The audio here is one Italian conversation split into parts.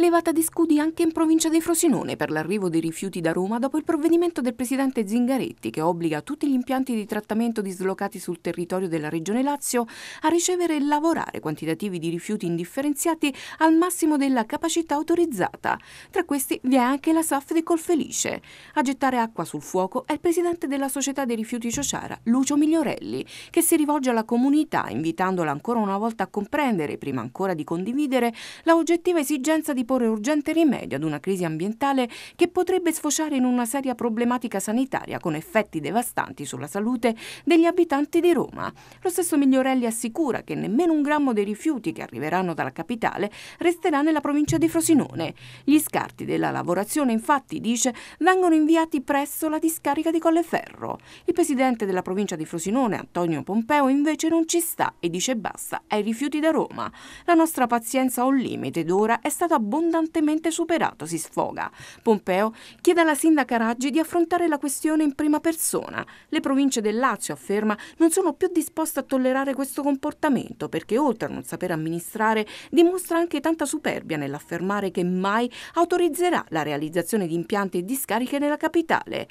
levata di scudi anche in provincia di Frosinone per l'arrivo dei rifiuti da Roma dopo il provvedimento del presidente Zingaretti che obbliga tutti gli impianti di trattamento dislocati sul territorio della regione Lazio a ricevere e lavorare quantitativi di rifiuti indifferenziati al massimo della capacità autorizzata. Tra questi vi è anche la SAF di Colfelice. A gettare acqua sul fuoco è il presidente della società dei rifiuti Ciociara, Lucio Migliorelli, che si rivolge alla comunità invitandola ancora una volta a comprendere, prima ancora di condividere, la oggettiva esigenza di porre urgente rimedio ad una crisi ambientale che potrebbe sfociare in una seria problematica sanitaria con effetti devastanti sulla salute degli abitanti di Roma. Lo stesso Migliorelli assicura che nemmeno un grammo dei rifiuti che arriveranno dalla capitale resterà nella provincia di Frosinone. Gli scarti della lavorazione, infatti, dice, vengono inviati presso la discarica di Colleferro. Il presidente della provincia di Frosinone, Antonio Pompeo, invece non ci sta e dice basta ai rifiuti da Roma. La nostra pazienza ha un limite ed ora è stata abbondante abbondantemente superato, si sfoga. Pompeo chiede alla sindaca Raggi di affrontare la questione in prima persona. Le province del Lazio, afferma, non sono più disposte a tollerare questo comportamento perché oltre a non saper amministrare dimostra anche tanta superbia nell'affermare che mai autorizzerà la realizzazione di impianti e discariche nella capitale.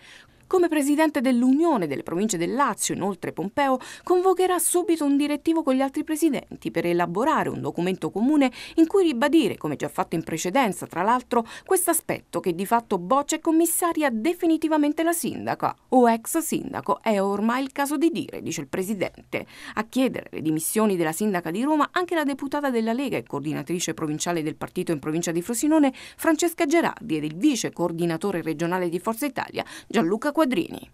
Come presidente dell'Unione delle province del Lazio, inoltre Pompeo convocherà subito un direttivo con gli altri presidenti per elaborare un documento comune in cui ribadire, come già fatto in precedenza tra l'altro, questo aspetto che di fatto Boccia e commissaria definitivamente la sindaca o ex sindaco, è ormai il caso di dire, dice il presidente. A chiedere le dimissioni della sindaca di Roma anche la deputata della Lega e coordinatrice provinciale del partito in provincia di Frosinone, Francesca Gerardi ed il vice coordinatore regionale di Forza Italia, Gianluca Quadrini.